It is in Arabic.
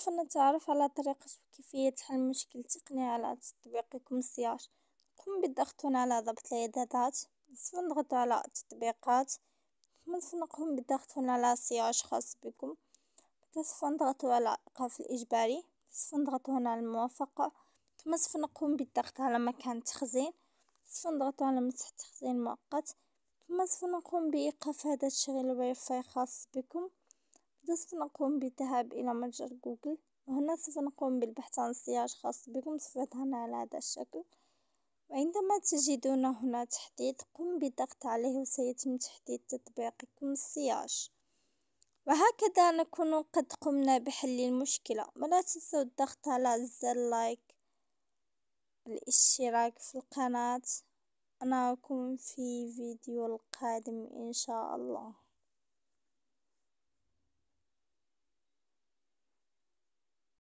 كيف نتعرف على طريقة كيفية حل مشكل تقني على تطبيق سياش نقوم بالضغط هنا على ضبط الإعدادات، سوف نضغط على تطبيقات ثم نقوم بالضغط هنا على سياج خاص بكم، سوف نضغط على إيقاف الإجباري، سوف نضغط هنا على الموافقة، ثم سوف نقوم بالضغط على مكان التخزين، سوف نضغط على مسح تخزين مؤقت، ثم سوف نقوم بإيقاف هذا التشغيل الواي فاي خاص بكم. سوف نقوم بالذهاب إلى متجر جوجل وهنا سوف نقوم بالبحث عن سياج خاص بكم سوف يظهرنا على هذا الشكل وعندما تجدون هنا تحديد قم بالضغط عليه وسيتم تحديد تطبيقكم السياج وهكذا نكون قد قمنا بحل المشكلة ولا تنسوا الضغط على زر لايك الاشتراك في القناة أكون في فيديو القادم إن شاء الله